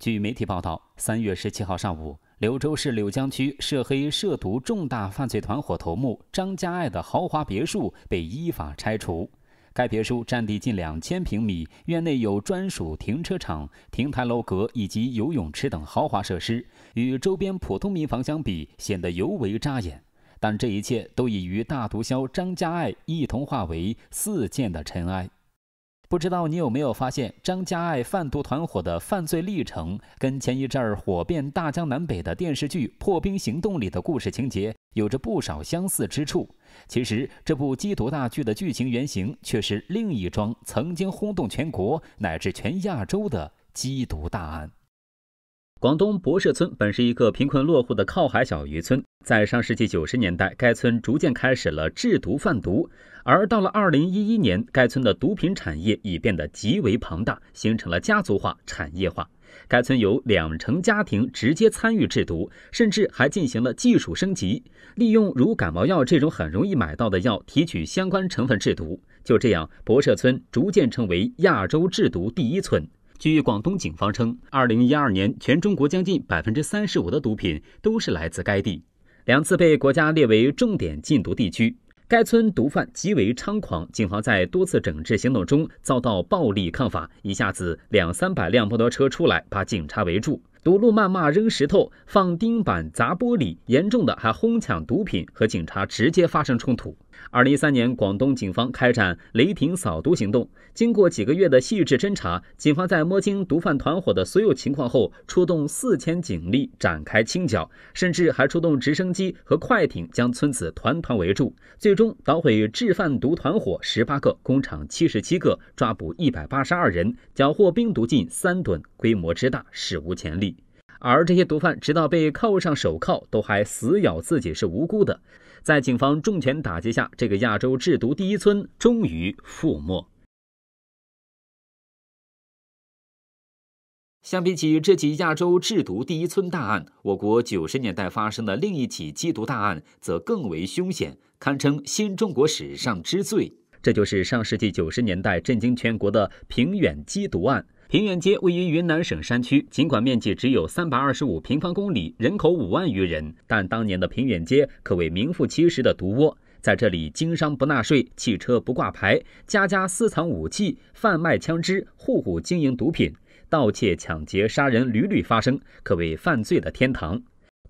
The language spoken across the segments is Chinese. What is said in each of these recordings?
据媒体报道，三月十七号上午，柳州市柳江区涉黑涉毒重大犯罪团伙头目张家爱的豪华别墅被依法拆除。该别墅占地近两千平米，院内有专属停车场、亭台楼阁以及游泳池等豪华设施，与周边普通民房相比，显得尤为扎眼。但这一切都已与大毒枭张家爱一同化为四溅的尘埃。不知道你有没有发现，张家爱贩毒团伙的犯罪历程，跟前一阵儿火遍大江南北的电视剧《破冰行动》里的故事情节有着不少相似之处。其实，这部缉毒大剧的剧情原型，却是另一桩曾经轰动全国乃至全亚洲的缉毒大案。广东博社村本是一个贫困落户的靠海小渔村，在上世纪九十年代，该村逐渐开始了制毒贩毒。而到了二零一一年，该村的毒品产业已变得极为庞大，形成了家族化、产业化。该村有两成家庭直接参与制毒，甚至还进行了技术升级，利用如感冒药这种很容易买到的药提取相关成分制毒。就这样，博社村逐渐成为亚洲制毒第一村。据广东警方称，二零一二年，全中国将近百分之三十五的毒品都是来自该地，两次被国家列为重点禁毒地区。该村毒贩极为猖狂，警方在多次整治行动中遭到暴力抗法，一下子两三百辆摩托车出来把警察围住，堵路、谩骂、扔石头、放钉板、砸玻璃，严重的还哄抢毒品和警察直接发生冲突。二零一三年，广东警方开展雷霆扫毒行动。经过几个月的细致侦查，警方在摸清毒贩团伙的所有情况后，出动四千警力展开清剿，甚至还出动直升机和快艇将村子团团围住。最终捣毁制贩毒团伙十八个，工厂七十七个，抓捕一百八十二人，缴获冰毒近三吨，规模之大，史无前例。而这些毒贩直到被铐上手铐，都还死咬自己是无辜的。在警方重拳打击下，这个亚洲制毒第一村终于覆没。相比起这起亚洲制毒第一村大案，我国九十年代发生的另一起缉毒大案则更为凶险，堪称新中国史上之最。这就是上世纪九十年代震惊全国的平远缉毒案。平远街位于云南省山区，尽管面积只有三百二十五平方公里，人口五万余人，但当年的平远街可谓名副其实的毒窝。在这里，经商不纳税，汽车不挂牌，家家私藏武器，贩卖枪支，户户经营毒品，盗窃、抢劫、杀人屡屡发生，可谓犯罪的天堂。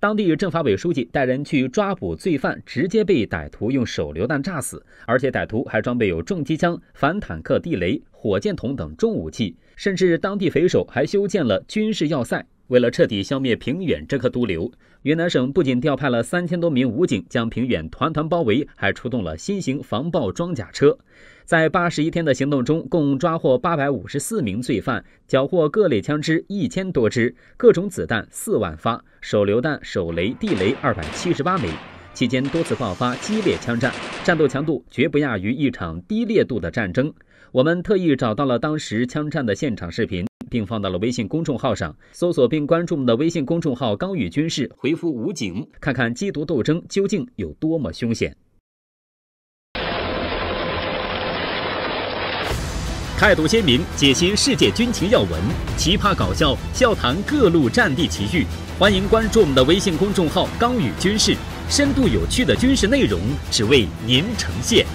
当地政法委书记带人去抓捕罪犯，直接被歹徒用手榴弹炸死，而且歹徒还装备有重机枪、反坦克地雷、火箭筒等重武器，甚至当地匪首还修建了军事要塞。为了彻底消灭平远这颗毒瘤，云南省不仅调派了三千多名武警将平远团团包围，还出动了新型防爆装甲车。在八十一天的行动中，共抓获八百五十四名罪犯，缴获各类枪支一千多支，各种子弹四万发，手榴弹、手雷、地雷二百七十八枚。期间多次爆发激烈枪战，战斗强度绝不亚于一场低烈度的战争。我们特意找到了当时枪战的现场视频。并放到了微信公众号上，搜索并关注我们的微信公众号“刚与军事”，回复“武警”，看看缉毒斗争究竟有多么凶险。态度鲜明，解析世界军情要闻，奇葩搞笑，笑谈各路战地奇遇。欢迎关注我们的微信公众号“刚与军事”，深度有趣的军事内容，只为您呈现。